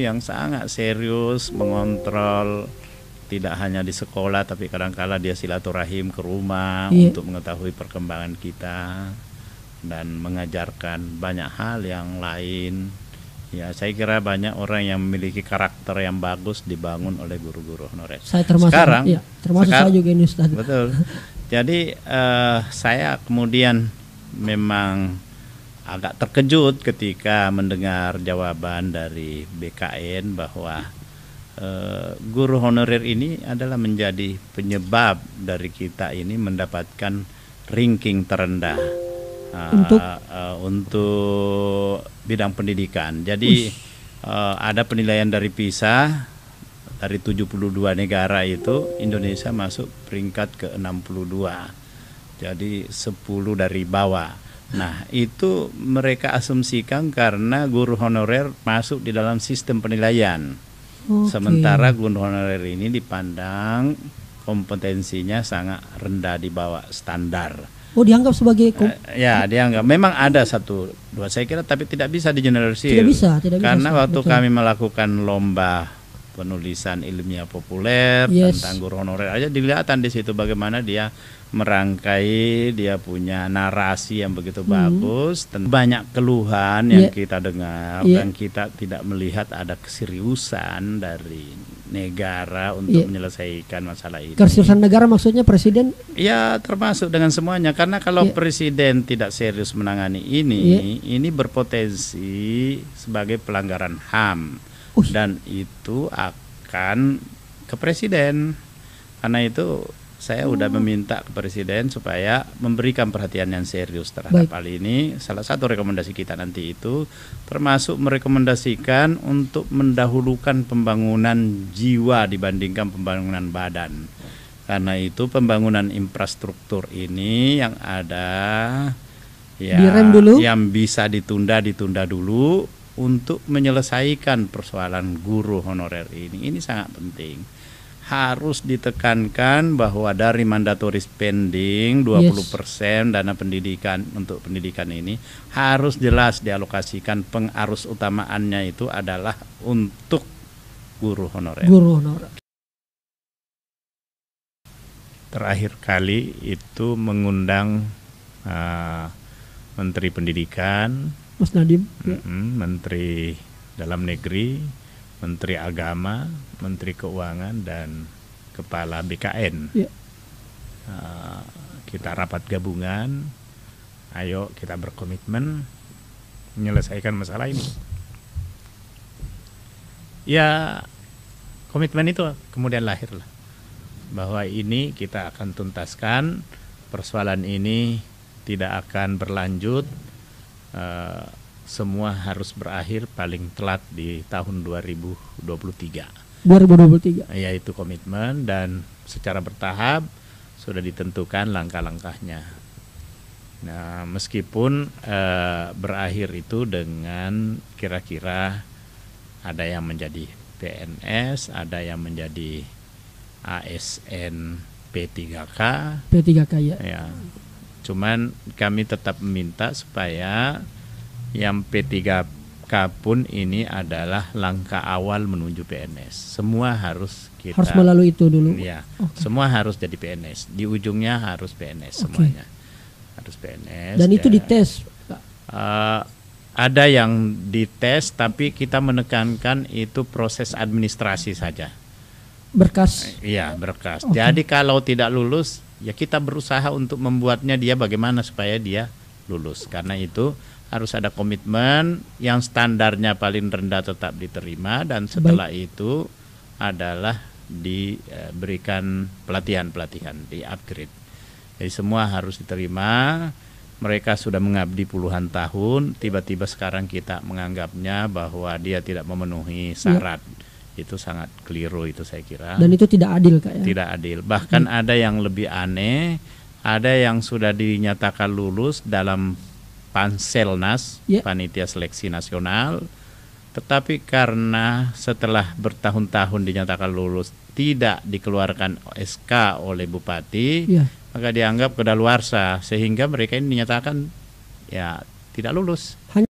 yang sangat serius mengontrol tidak hanya di sekolah tapi kadangkala -kadang dia silaturahim ke rumah yeah. untuk mengetahui perkembangan kita dan mengajarkan banyak hal yang lain. Ya, saya kira banyak orang yang memiliki karakter yang bagus dibangun oleh guru-guru honorer. Saya termasuk sekarang, ya, termasuk sekarang, saya juga ini Ustaz. Betul. Jadi uh, saya kemudian memang agak terkejut ketika mendengar jawaban dari BKN bahwa uh, guru honorer ini adalah menjadi penyebab dari kita ini mendapatkan ranking terendah uh, untuk uh, untuk bidang pendidikan. Jadi uh, ada penilaian dari PISA dari 72 negara itu Indonesia masuk peringkat ke 62. Jadi 10 dari bawah. Nah, itu mereka asumsikan karena guru honorer masuk di dalam sistem penilaian. Okay. Sementara guru honorer ini dipandang kompetensinya sangat rendah di bawah standar. Oh dianggap sebagai uh, ya dianggap. Memang ada satu dua saya kira tapi tidak bisa di Tidak bisa, tidak bisa. Karena waktu betul. kami melakukan lomba penulisan ilmiah populer yes. tentang guru honorer aja dilihatan di situ bagaimana dia merangkai dia punya narasi yang begitu hmm. bagus banyak keluhan yang yeah. kita dengar yeah. dan kita tidak melihat ada keseriusan dari negara untuk yeah. menyelesaikan masalah ini keseriusan negara maksudnya presiden ya termasuk dengan semuanya karena kalau yeah. presiden tidak serius menangani ini yeah. ini berpotensi sebagai pelanggaran ham Uh. dan itu akan ke presiden karena itu saya oh. meminta ke presiden supaya memberikan perhatian yang serius terhadap Baik. hal ini salah satu rekomendasi kita nanti itu termasuk merekomendasikan untuk mendahulukan pembangunan jiwa dibandingkan pembangunan badan karena itu pembangunan infrastruktur ini yang ada ya, yang bisa ditunda ditunda dulu untuk menyelesaikan persoalan guru honorer ini. Ini sangat penting. Harus ditekankan bahwa dari mandatory spending 20% yes. dana pendidikan untuk pendidikan ini harus jelas dialokasikan pengarus utamaannya itu adalah untuk guru honorer. Guru honorer. Terakhir kali itu mengundang uh, Menteri Pendidikan Mas Nadiem? Mm-hmm, Menteri Dalam Negeri, Menteri Agama, Menteri Keuangan dan Kepala BKN. Ya. Uh, kita rapat gabungan, ayo kita berkomitmen menyelesaikan masalah ini. Ya komitmen itu kemudian lahirlah bahwa ini kita akan tuntaskan persoalan ini tidak akan berlanjut Eh, semua harus berakhir paling telat di tahun 2023. 2023. Yaitu komitmen dan secara bertahap sudah ditentukan langkah-langkahnya. Nah, meskipun eh, berakhir itu dengan kira-kira ada yang menjadi PNS, ada yang menjadi ASN P3K. P3K ya. ya Cuman kami tetap meminta supaya yang P3K pun ini adalah langkah awal menuju PNS. Semua harus kita harus melalui itu dulu. Ya, okay. semua harus jadi PNS. Di ujungnya harus PNS semuanya. Harus PNS. Dan, ya. itu dites. Uh, ada yang dites tapi kita menekankan itu proses administrasi saja berkas. Iya, berkas. Okay. Jadi kalau tidak lulus ya kita berusaha untuk membuatnya dia bagaimana supaya dia lulus. Karena itu harus ada komitmen yang standarnya paling rendah tetap diterima dan setelah Baik. itu adalah diberikan pelatihan-pelatihan, di upgrade. Jadi semua harus diterima. Mereka sudah mengabdi puluhan tahun, tiba-tiba sekarang kita menganggapnya bahwa dia tidak memenuhi ya. syarat. Ya itu sangat keliru itu saya kira. Dan itu tidak adil kak ya? Tidak adil. Bahkan hmm. ada yang lebih aneh, ada yang sudah dinyatakan lulus dalam Panselnas, yeah. panitia seleksi nasional, tetapi karena setelah bertahun-tahun dinyatakan lulus tidak dikeluarkan SK oleh bupati, yeah. maka dianggap kedaluarsa sehingga mereka ini dinyatakan ya tidak lulus. Hanya